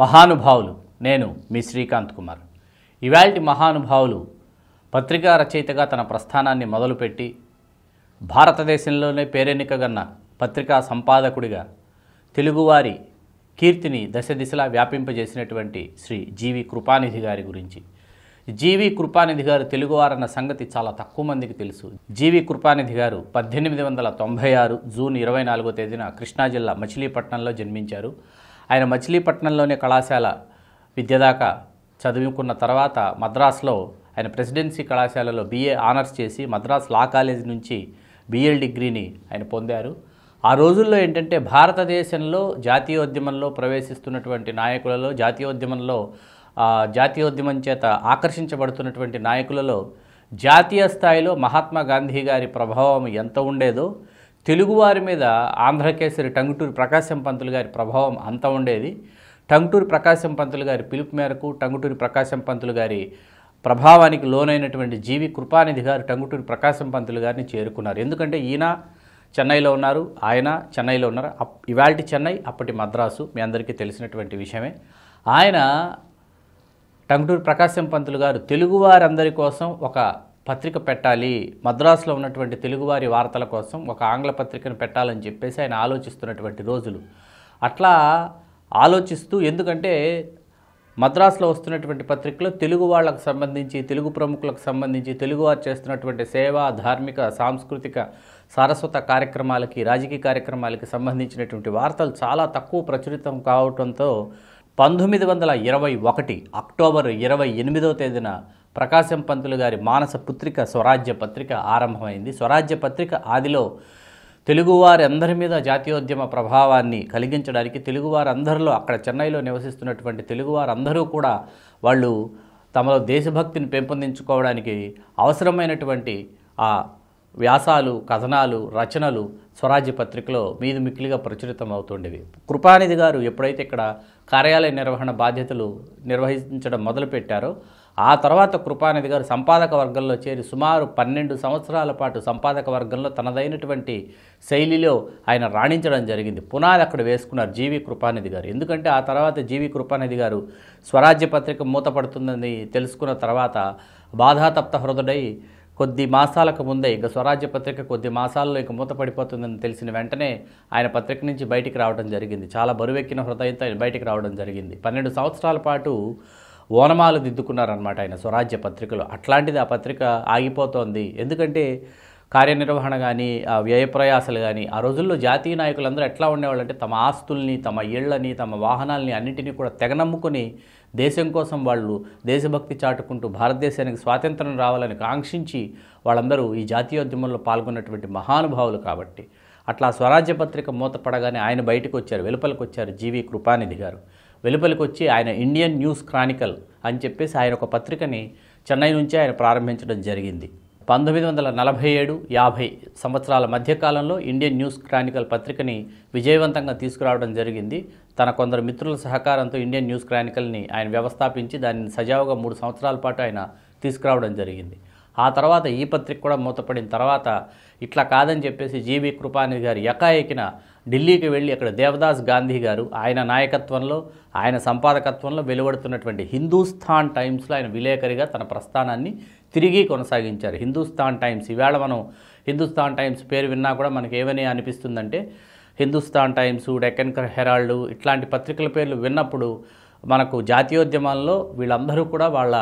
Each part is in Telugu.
మహానుభావులు నేను మీ శ్రీకాంత్ కుమార్ ఇవాల్టి మహానుభావులు పత్రికా రచయితగా తన ప్రస్థానాన్ని మొదలుపెట్టి భారతదేశంలోనే పేరెన్నికగన్న పత్రికా సంపాదకుడిగా తెలుగువారి కీర్తిని దశ దిశలా వ్యాపింపజేసినటువంటి శ్రీ జీవి కృపానిధి గారి గురించి జీవి కృపానిధి గారు తెలుగువారన్న సంగతి చాలా తక్కువ మందికి తెలుసు జీవి కృపానిధి గారు పద్దెనిమిది వందల తొంభై ఆరు జూన్ ఇరవై నాలుగో తేదీన కృష్ణా జిల్లా మచిలీపట్నంలో జన్మించారు ఆయన మచిలీపట్నంలోని కళాశాల విద్యదాకా చదువుకున్న తర్వాత మద్రాసులో ఆయన ప్రెసిడెన్సీ కళాశాలలో బీఏ ఆనర్స్ చేసి మద్రాస్ లా కాలేజ్ నుంచి బిఎల్ డిగ్రీని ఆయన పొందారు ఆ రోజుల్లో ఏంటంటే భారతదేశంలో జాతీయోద్యమంలో ప్రవేశిస్తున్నటువంటి నాయకులలో జాతీయోద్యమంలో జాతీయోద్యమం చేత ఆకర్షించబడుతున్నటువంటి నాయకులలో జాతీయ స్థాయిలో మహాత్మా గాంధీ గారి ప్రభావం ఎంత ఉండేదో తెలుగువారి మీద ఆంధ్రకేసరి టంగుటూరి ప్రకాశం పంతులు గారి ప్రభావం అంత ఉండేది టంగుటూరి ప్రకాశం పంతులు గారి పిలుపు మేరకు టంగుటూరి ప్రకాశం పంతులు గారి ప్రభావానికి లోనైనటువంటి జీవి కృపానిధి గారు టంగుటూరి ప్రకాశం పంతులు గారిని చేరుకున్నారు ఎందుకంటే ఈయన చెన్నైలో ఉన్నారు ఆయన చెన్నైలో ఉన్నారు ఇవాల్టి చెన్నై అప్పటి మద్రాసు మీ అందరికీ తెలిసినటువంటి విషయమే ఆయన టంగుటూరి ప్రకాశం పంతులు గారు తెలుగువారందరి కోసం ఒక పత్రిక పెట్టాలి మద్రాసులో ఉన్నటువంటి తెలుగువారి వార్తల కోసం ఒక ఆంగ్ల పత్రికను పెట్టాలని చెప్పేసి ఆయన ఆలోచిస్తున్నటువంటి రోజులు అట్లా ఆలోచిస్తూ ఎందుకంటే మద్రాసులో వస్తున్నటువంటి పత్రికలో తెలుగు వాళ్ళకు సంబంధించి తెలుగు ప్రముఖులకు సంబంధించి తెలుగువారు చేస్తున్నటువంటి సేవ ధార్మిక సాంస్కృతిక సారస్వత కార్యక్రమాలకి రాజకీయ కార్యక్రమాలకి సంబంధించినటువంటి వార్తలు చాలా తక్కువ ప్రచురితం కావడంతో పంతొమ్మిది వందల ఇరవై ఒకటి అక్టోబర్ ఇరవై ఎనిమిదవ తేదీన ప్రకాశం పంతులు గారి మానస పుత్రిక స్వరాజ్య పత్రిక ఆరంభమైంది స్వరాజ్య పత్రిక ఆదిలో తెలుగువారి అందరి మీద జాతీయోద్యమ ప్రభావాన్ని కలిగించడానికి తెలుగువారందరిలో అక్కడ చెన్నైలో నివసిస్తున్నటువంటి తెలుగువారందరూ కూడా వాళ్ళు తమలో దేశభక్తిని పెంపొందించుకోవడానికి అవసరమైనటువంటి ఆ వ్యాసాలు కథనాలు రచనలు స్వరాజ్య పత్రికలో మీది మిక్కిలిగా ప్రచురితం అవుతుండేవి కృపానిధి గారు ఎప్పుడైతే ఇక్కడ కార్యాలయ నిర్వహణ బాధ్యతలు నిర్వహించడం మొదలుపెట్టారో ఆ తర్వాత కృపానిధి గారు సంపాదక వర్గంలో చేరి సుమారు పన్నెండు సంవత్సరాల పాటు సంపాదక వర్గంలో తనదైనటువంటి శైలిలో ఆయన రాణించడం జరిగింది పునాది అక్కడ వేసుకున్నారు జీవి కృపానిధి గారు ఎందుకంటే ఆ తర్వాత జీవి కృపానిధి గారు స్వరాజ్య పత్రిక మూతపడుతుందని తెలుసుకున్న తర్వాత బాధాతప్త హృదడై కొద్ది మాసాలకు ముందే ఇంకా స్వరాజ్య పత్రిక కొద్ది మాసాల్లో ఇక మూత పడిపోతుందని తెలిసిన వెంటనే ఆయన పత్రిక నుంచి బయటికి రావడం జరిగింది చాలా బరువెక్కిన హృదయంతో ఆయన బయటికి రావడం జరిగింది పన్నెండు సంవత్సరాల పాటు ఓనమాలు దిద్దుకున్నారనమాట ఆయన స్వరాజ్య పత్రికలు అట్లాంటిది ఆ పత్రిక ఆగిపోతోంది ఎందుకంటే కార్యనిర్వహణ కానీ ఆ వ్యయప్రయాసాలు కానీ ఆ రోజుల్లో జాతీయ నాయకులందరూ ఎట్లా ఉండేవాళ్ళంటే తమ ఆస్తుల్ని తమ ఇళ్లని తమ వాహనాలని అన్నింటినీ కూడా తెగనమ్ముకొని దేశం కోసం వాళ్ళు దేశభక్తి చాటుకుంటూ భారతదేశానికి స్వాతంత్రం రావాలని కాంక్షించి వాళ్ళందరూ ఈ జాతీయోద్యమంలో పాల్గొన్నటువంటి మహానుభావులు కాబట్టి అట్లా స్వరాజ్య పత్రిక మూతపడగానే ఆయన బయటకు వచ్చారు వెలుపలకు వచ్చారు జీవి కృపానిధి గారు వెలుపలికి వచ్చి ఆయన ఇండియన్ న్యూస్ క్రానికల్ అని చెప్పేసి ఆయన ఒక పత్రికని చెన్నై నుంచి ఆయన ప్రారంభించడం జరిగింది పంతొమ్మిది వందల నలభై ఏడు యాభై సంవత్సరాల మధ్యకాలంలో ఇండియన్ న్యూస్ క్రానికల్ పత్రికని విజయవంతంగా తీసుకురావడం జరిగింది తన కొందరు మిత్రుల సహకారంతో ఇండియన్ న్యూస్ క్రానికల్ని ఆయన వ్యవస్థాపించి దానిని సజావుగా మూడు సంవత్సరాల పాటు ఆయన తీసుకురావడం జరిగింది ఆ తర్వాత ఈ పత్రిక కూడా మూతపడిన తర్వాత ఇట్లా కాదని చెప్పేసి జీవి కృపాని గారి ఎకాయకిన ఢిల్లీకి వెళ్ళి అక్కడ దేవదాస్ గాంధీ గారు ఆయన నాయకత్వంలో ఆయన సంపాదకత్వంలో వెలువడుతున్నటువంటి హిందూస్థాన్ టైమ్స్లో ఆయన విలేకరిగా తన ప్రస్థానాన్ని తిరిగి కొనసాగించారు హిందూస్థాన్ టైమ్స్ ఈవేళ మనం హిందుస్థాన్ టైమ్స్ పేరు విన్నా కూడా మనకు ఏమని అనిపిస్తుందంటే హిందుస్థాన్ టైమ్స్ డెక్కన్ హెరాల్డ్ ఇట్లాంటి పత్రికల పేర్లు విన్నప్పుడు మనకు జాతీయోద్యమాల్లో వీళ్ళందరూ కూడా వాళ్ళ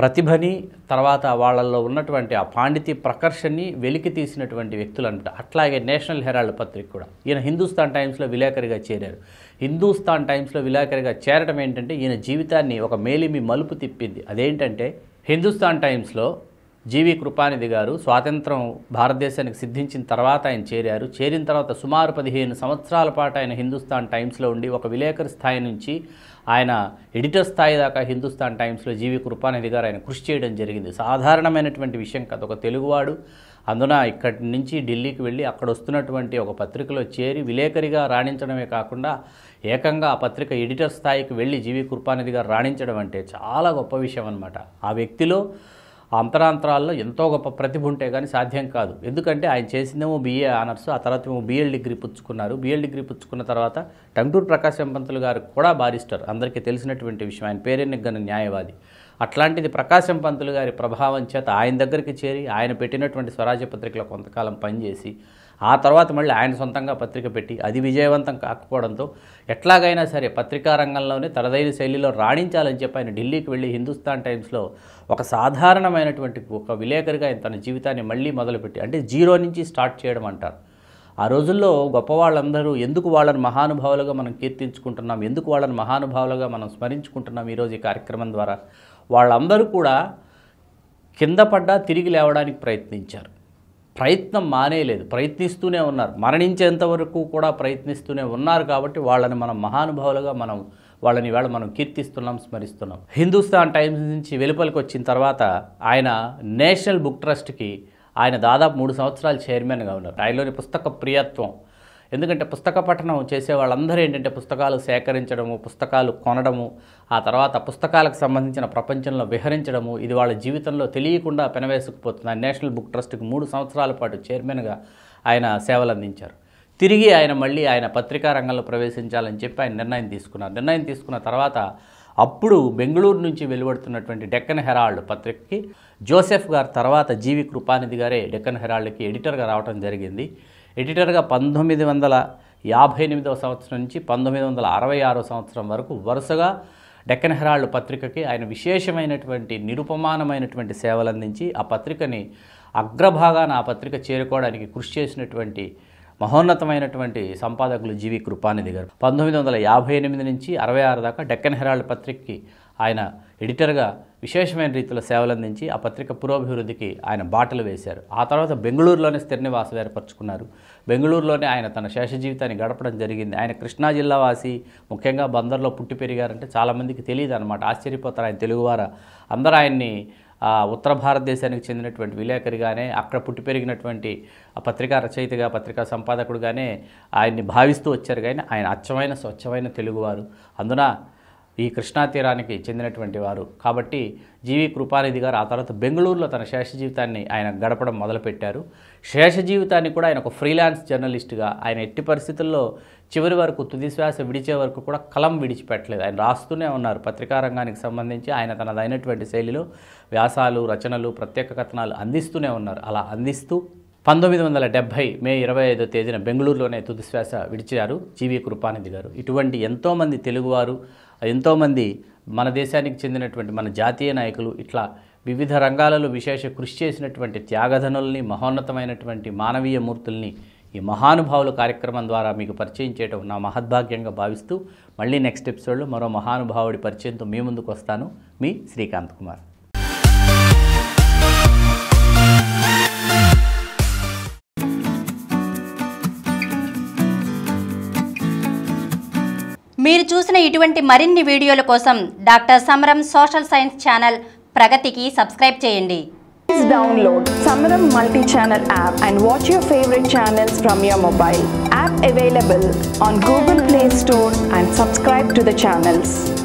ప్రతిభని తర్వాత వాళ్ళల్లో ఉన్నటువంటి ఆ పాండిత్య ప్రకర్షని వెలికి తీసినటువంటి వ్యక్తులు అనమాట అట్లాగే నేషనల్ హెరాల్డ్ పత్రిక కూడా ఈయన హిందుస్థాన్ టైమ్స్లో విలేకరిగా చేరారు హిందుస్థాన్ టైమ్స్లో విలేకరిగా చేరడం ఏంటంటే ఈయన జీవితాన్ని ఒక మేలిమి మలుపు తిప్పింది అదేంటంటే హిందుస్థాన్ టైమ్స్లో జీవి కృపానిధి గారు స్వాతంత్రం భారతదేశానికి సిద్ధించిన తర్వాత ఆయన చేరారు చేరిన తర్వాత సుమారు పదిహేను సంవత్సరాల పాటు ఆయన హిందుస్థాన్ టైమ్స్లో ఉండి ఒక విలేకరి స్థాయి నుంచి ఆయన ఎడిటర్ స్థాయి దాకా హిందుస్థాన్ టైమ్స్లో జీవి కృపానిధి గారు ఆయన కృషి చేయడం జరిగింది సాధారణమైనటువంటి విషయం కాదు ఒక తెలుగువాడు అందున ఇక్కడి నుంచి ఢిల్లీకి వెళ్ళి అక్కడ వస్తున్నటువంటి ఒక పత్రికలో చేరి విలేకరిగా రాణించడమే కాకుండా ఏకంగా ఆ పత్రిక ఎడిటర్ స్థాయికి వెళ్ళి జీవి కృపానిధి గారు రాణించడం అంటే చాలా గొప్ప విషయం అనమాట ఆ వ్యక్తిలో ఆ అంతరాంతరాల్లో ఎంతో గొప్ప ప్రతిభ ఉంటే కానీ సాధ్యం కాదు ఎందుకంటే ఆయన చేసిందేమో బీఏ ఆనర్స్ ఆ తర్వాత ఏమో బీఎల్ డిగ్రీ పుచ్చుకున్నారు బీఎల్ డిగ్రీ పుచ్చుకున్న తర్వాత టంగుటూరు ప్రకాశం పంతులు గారు కూడా బారిస్టర్ అందరికీ తెలిసినటువంటి విషయం ఆయన పేరెన్నికి న్యాయవాది అట్లాంటిది ప్రకాశం పంతులు గారి ప్రభావం చేత ఆయన దగ్గరికి చేరి ఆయన పెట్టినటువంటి స్వరాజ్య పత్రికలో కొంతకాలం పనిచేసి ఆ తర్వాత మళ్ళీ ఆయన సొంతంగా పత్రిక పెట్టి అది విజయవంతం కాకపోవడంతో ఎట్లాగైనా సరే పత్రికా రంగంలోనే తనదైన శైలిలో రాణించాలని చెప్పి ఆయన ఢిల్లీకి వెళ్ళి హిందుస్థాన్ టైమ్స్లో ఒక సాధారణమైనటువంటి ఒక విలేకరిగా ఆయన తన జీవితాన్ని మళ్ళీ మొదలుపెట్టి అంటే జీరో నుంచి స్టార్ట్ చేయడం అంటారు ఆ రోజుల్లో గొప్ప వాళ్ళందరూ ఎందుకు వాళ్ళని మహానుభావులుగా మనం కీర్తించుకుంటున్నాం ఎందుకు వాళ్ళని మహానుభావులుగా మనం స్మరించుకుంటున్నాం ఈరోజు ఈ కార్యక్రమం ద్వారా వాళ్ళందరూ కూడా కింద పడ్డా తిరిగి లేవడానికి ప్రయత్నించారు ప్రయత్నం మానేయలేదు ప్రయత్నిస్తూనే ఉన్నారు మరణించేంతవరకు కూడా ప్రయత్నిస్తూనే ఉన్నారు కాబట్టి వాళ్ళని మనం మహానుభావులుగా మనం వాళ్ళని వాళ్ళు మనం కీర్తిస్తున్నాం స్మరిస్తున్నాం హిందుస్థాన్ టైమ్స్ నుంచి వెలుపలికి వచ్చిన తర్వాత ఆయన నేషనల్ బుక్ ట్రస్ట్కి ఆయన దాదాపు మూడు సంవత్సరాలు చైర్మన్గా ఉన్నారు ఆయనలోని పుస్తక ప్రియత్వం ఎందుకంటే పుస్తక పఠనం చేసే వాళ్ళందరూ ఏంటంటే పుస్తకాలు సేకరించడము పుస్తకాలు కొనడము ఆ తర్వాత పుస్తకాలకు సంబంధించిన ప్రపంచంలో విహరించడము ఇది వాళ్ళ జీవితంలో తెలియకుండా పెనవేసుకుపోతుంది నేషనల్ బుక్ ట్రస్ట్కి మూడు సంవత్సరాల పాటు చైర్మన్గా ఆయన సేవలు అందించారు తిరిగి ఆయన మళ్ళీ ఆయన పత్రికా రంగంలో ప్రవేశించాలని చెప్పి ఆయన నిర్ణయం తీసుకున్నారు నిర్ణయం తీసుకున్న తర్వాత అప్పుడు బెంగళూరు నుంచి వెలువడుతున్నటువంటి డెక్కన్ హెరాల్డ్ పత్రికకి జోసెఫ్ గారు తర్వాత జీవి కృపానిధి గారే డెక్కన్ హెరాల్డ్కి ఎడిటర్గా రావడం జరిగింది ఎడిటర్గా పంతొమ్మిది వందల యాభై ఎనిమిదవ సంవత్సరం నుంచి పంతొమ్మిది వందల అరవై ఆరో సంవత్సరం వరకు వరుసగా డెక్కన్ హెరాల్డ్ పత్రికకి ఆయన విశేషమైనటువంటి నిరుపమానమైనటువంటి సేవలు అందించి ఆ పత్రికని అగ్రభాగాన ఆ పత్రిక చేరుకోవడానికి కృషి చేసినటువంటి మహోన్నతమైనటువంటి సంపాదకులు జీవి కృపానిధి గారు పంతొమ్మిది వందల యాభై ఎనిమిది నుంచి అరవై ఆరు దాకా డెక్కన్ హెరాల్డ్ పత్రికకి ఆయన ఎడిటర్గా విశేషమైన రీతిలో సేవలు అందించి ఆ పత్రిక పురోభివృద్ధికి ఆయన బాటలు వేశారు ఆ తర్వాత బెంగళూరులోనే స్థిర నివాసం ఏర్పరచుకున్నారు బెంగళూరులోనే ఆయన తన శేష జీవితాన్ని గడపడం జరిగింది ఆయన కృష్ణా జిల్లా వాసి ముఖ్యంగా బందర్లో పుట్టి పెరిగారంటే చాలామందికి తెలియదు అనమాట ఆశ్చర్యపోతారు ఆయన తెలుగువారా అందరూ ఆయన్ని ఉత్తర భారతదేశానికి చెందినటువంటి విలేకరిగానే అక్కడ పుట్టి పెరిగినటువంటి పత్రికా రచయితగా పత్రికా సంపాదకుడుగానే ఆయన్ని భావిస్తూ వచ్చారు కానీ ఆయన అచ్చమైన స్వచ్ఛమైన తెలుగువారు అందున ఈ కృష్ణా తీరానికి చెందినటువంటి వారు కాబట్టి జీవి కృపానిధి గారు ఆ తర్వాత బెంగళూరులో తన శేష జీవితాన్ని ఆయన గడపడం మొదలుపెట్టారు శేష జీవితాన్ని కూడా ఆయన ఒక ఫ్రీలాన్స్ జర్నలిస్ట్గా ఆయన ఎట్టి పరిస్థితుల్లో చివరి వరకు తుదిశ్వాస విడిచే వరకు కూడా కలం విడిచిపెట్టలేదు ఆయన రాస్తూనే ఉన్నారు పత్రికా రంగానికి సంబంధించి ఆయన తనదైనటువంటి శైలిలో వ్యాసాలు రచనలు ప్రత్యేక కథనాలు అందిస్తూనే ఉన్నారు అలా అందిస్తూ పంతొమ్మిది వందల డెబ్భై మే ఇరవై ఐదో తేదీన బెంగళూరులోనే తుదిశ్వాస విడిచారు జీవి కృపానిధి గారు ఇటువంటి ఎంతోమంది తెలుగువారు ఎంతోమంది మన దేశానికి చెందినటువంటి మన జాతీయ నాయకులు ఇట్లా వివిధ రంగాలలో విశేష కృషి చేసినటువంటి త్యాగధనుల్ని మహోన్నతమైనటువంటి మానవీయ మూర్తుల్ని ఈ మహానుభావుల కార్యక్రమం ద్వారా మీకు పరిచయం చేయటం నా మహద్భాగ్యంగా భావిస్తూ మళ్ళీ నెక్స్ట్ ఎపిసోడ్లో మరో మహానుభావుడి పరిచయంతో మీ ముందుకు వస్తాను మీ శ్రీకాంత్ కుమార్ మీరు చూసిన ఇటువంటి మరిన్ని వీడియోల కోసం doctor Samaram social science channel ప్రగతికి సబ్స్క్రైబ్ చేయండి Please download Samaram multi-channel app and watch your favorite channels from your mobile. App available on Google Play Store and subscribe to the channels.